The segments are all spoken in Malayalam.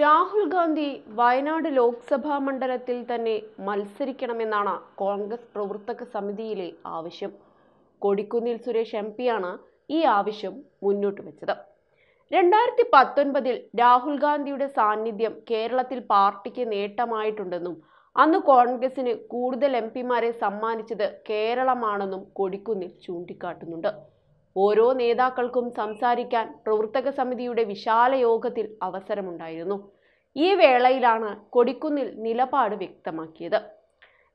രാഹുൽ ഗാന്ധി വയനാട് ലോക്സഭാ മണ്ഡലത്തിൽ തന്നെ മത്സരിക്കണമെന്നാണ് കോൺഗ്രസ് പ്രവർത്തക സമിതിയിലെ ആവശ്യം കൊടിക്കുന്നിൽ സുരേഷ് എം പിയാണ് ഈ ആവശ്യം മുന്നോട്ട് വെച്ചത് രണ്ടായിരത്തി പത്തൊൻപതിൽ രാഹുൽ ഗാന്ധിയുടെ സാന്നിധ്യം കേരളത്തിൽ പാർട്ടിക്ക് നേട്ടമായിട്ടുണ്ടെന്നും അന്ന് കോൺഗ്രസിന് കൂടുതൽ എം പിമാരെ സമ്മാനിച്ചത് കേരളമാണെന്നും കൊടിക്കുന്നിൽ ചൂണ്ടിക്കാട്ടുന്നുണ്ട് ഓരോ നേതാക്കൾക്കും സംസാരിക്കാൻ പ്രവർത്തക സമിതിയുടെ വിശാല യോഗത്തിൽ അവസരമുണ്ടായിരുന്നു ഈ വേളയിലാണ് കൊടിക്കുന്നിൽ നിലപാട് വ്യക്തമാക്കിയത്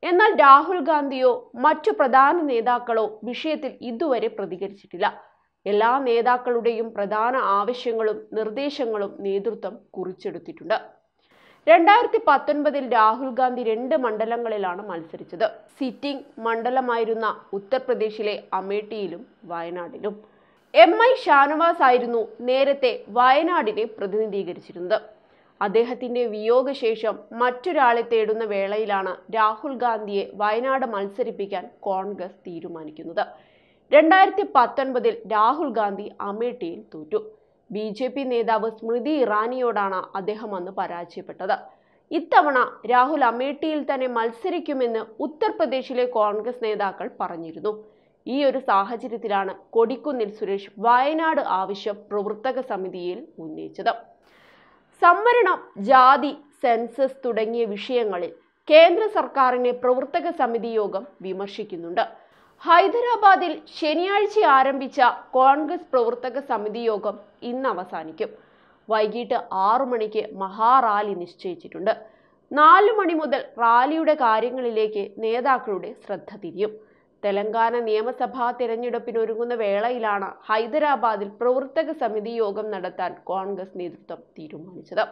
എന്നാൽ രാഹുൽ ഗാന്ധിയോ മറ്റു പ്രധാന നേതാക്കളോ വിഷയത്തിൽ ഇതുവരെ പ്രതികരിച്ചിട്ടില്ല എല്ലാ നേതാക്കളുടെയും പ്രധാന ആവശ്യങ്ങളും നിർദ്ദേശങ്ങളും നേതൃത്വം കുറിച്ചെടുത്തിട്ടുണ്ട് രണ്ടായിരത്തി പത്തൊൻപതിൽ രാഹുൽ ഗാന്ധി രണ്ട് മണ്ഡലങ്ങളിലാണ് മത്സരിച്ചത് സിറ്റിംഗ് മണ്ഡലമായിരുന്ന ഉത്തർപ്രദേശിലെ അമേഠിയിലും വയനാടിലും എം ഐ ഷാനവാസ് ആയിരുന്നു നേരത്തെ വയനാടിനെ പ്രതിനിധീകരിച്ചിരുന്നത് അദ്ദേഹത്തിന്റെ വിയോഗശേഷം മറ്റൊരാളെ തേടുന്ന വേളയിലാണ് രാഹുൽ ഗാന്ധിയെ വയനാട് മത്സരിപ്പിക്കാൻ കോൺഗ്രസ് തീരുമാനിക്കുന്നത് രണ്ടായിരത്തി പത്തൊൻപതിൽ രാഹുൽ ഗാന്ധി അമേഠിയിൽ തോറ്റു ബി ജെ പി നേതാവ് സ്മൃതി ഇറാനിയോടാണ് അദ്ദേഹം അന്ന് പരാജയപ്പെട്ടത് ഇത്തവണ രാഹുൽ അമേഠിയിൽ തന്നെ മത്സരിക്കുമെന്ന് ഉത്തർപ്രദേശിലെ കോൺഗ്രസ് നേതാക്കൾ പറഞ്ഞിരുന്നു ഈ ഒരു സാഹചര്യത്തിലാണ് കൊടിക്കുന്നിൽ സുരേഷ് വയനാട് ആവശ്യം പ്രവർത്തക സമിതിയിൽ ഉന്നയിച്ചത് സംവരണം ജാതി സെൻസസ് തുടങ്ങിയ വിഷയങ്ങളിൽ കേന്ദ്ര സർക്കാരിനെ പ്രവർത്തക സമിതി യോഗം വിമർശിക്കുന്നുണ്ട് ഹൈദരാബാദിൽ ശനിയാഴ്ച ആരംഭിച്ച കോൺഗ്രസ് പ്രവർത്തക സമിതി യോഗം ഇന്ന് അവസാനിക്കും വൈകിട്ട് ആറു മണിക്ക് മഹാറാലി നിശ്ചയിച്ചിട്ടുണ്ട് നാലു മണി മുതൽ റാലിയുടെ കാര്യങ്ങളിലേക്ക് നേതാക്കളുടെ ശ്രദ്ധ തിരിയും തെലങ്കാന നിയമസഭാ തിരഞ്ഞെടുപ്പിനൊരുങ്ങുന്ന വേളയിലാണ് ഹൈദരാബാദിൽ പ്രവർത്തക സമിതി യോഗം നടത്താൻ കോൺഗ്രസ് നേതൃത്വം തീരുമാനിച്ചത്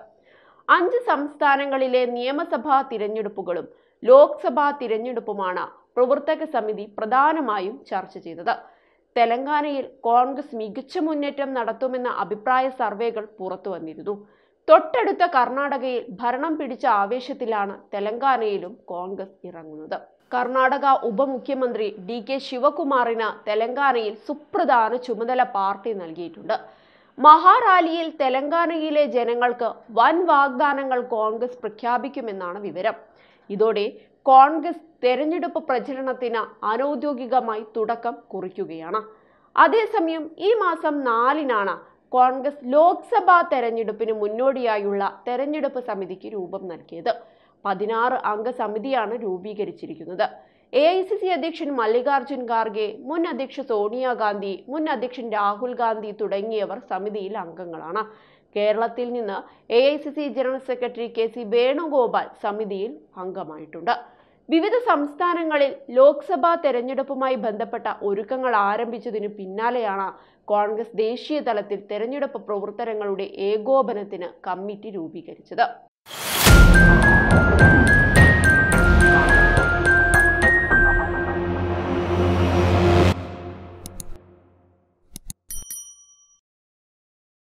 അഞ്ച് സംസ്ഥാനങ്ങളിലെ നിയമസഭാ തിരഞ്ഞെടുപ്പുകളും ലോക്സഭാ തിരഞ്ഞെടുപ്പുമാണ് പ്രവർത്തക സമിതി പ്രധാനമായും ചർച്ച ചെയ്തത് തെലങ്കാനയിൽ കോൺഗ്രസ് മികച്ച മുന്നേറ്റം നടത്തുമെന്ന അഭിപ്രായ സർവേകൾ പുറത്തു വന്നിരുന്നു തൊട്ടടുത്ത കർണാടകയിൽ ഭരണം പിടിച്ച ആവേശത്തിലാണ് തെലങ്കാനയിലും കോൺഗ്രസ് ഇറങ്ങുന്നത് കർണാടക ഉപമുഖ്യമന്ത്രി ഡി കെ ശിവകുമാറിന് തെലങ്കാനയിൽ സുപ്രധാന ചുമതല പാർട്ടി നൽകിയിട്ടുണ്ട് മഹാറാലിയിൽ തെലങ്കാനയിലെ ജനങ്ങൾക്ക് വൻ വാഗ്ദാനങ്ങൾ കോൺഗ്രസ് പ്രഖ്യാപിക്കുമെന്നാണ് വിവരം ഇതോടെ കോൺഗ്രസ് തെരഞ്ഞെടുപ്പ് പ്രചരണത്തിന് അനൌദ്യോഗികമായി തുടക്കം കുറിക്കുകയാണ് അതേസമയം ഈ മാസം നാലിനാണ് കോൺഗ്രസ് ലോക്സഭാ തെരഞ്ഞെടുപ്പിന് മുന്നോടിയായുള്ള തെരഞ്ഞെടുപ്പ് സമിതിക്ക് രൂപം നൽകിയത് പതിനാറ് അംഗ സമിതിയാണ് രൂപീകരിച്ചിരിക്കുന്നത് എ ഐ സി സി അധ്യക്ഷൻ മല്ലികാർജുൻ ഖാർഗെ മുൻ അധ്യക്ഷ സോണിയാഗാന്ധി മുൻ അധ്യക്ഷൻ രാഹുൽ ഗാന്ധി തുടങ്ങിയവർ സമിതിയിൽ അംഗങ്ങളാണ് കേരളത്തിൽ നിന്ന് A I C C general secretary K C Venugopal സമിതിയിൽ അംഗമായിട്ടുണ്ട് വിവിധ സംസ്ഥാനങ്ങളിൽ ലോക്സഭാ തെരഞ്ഞെടുപ്പുമായി ബന്ധപ്പെട്ട ഒരുക്കങ്ങൾ ആരംഭിച്ചതിന് പിന്നാലെയാണ് കോൺഗ്രസ് ദേശീയ തലത്തിൽ തെരഞ്ഞെടുപ്പ് പ്രവർത്തനങ്ങളുടെ ഏകോപനത്തിന് കമ്മിറ്റി രൂപീകരിച്ചത്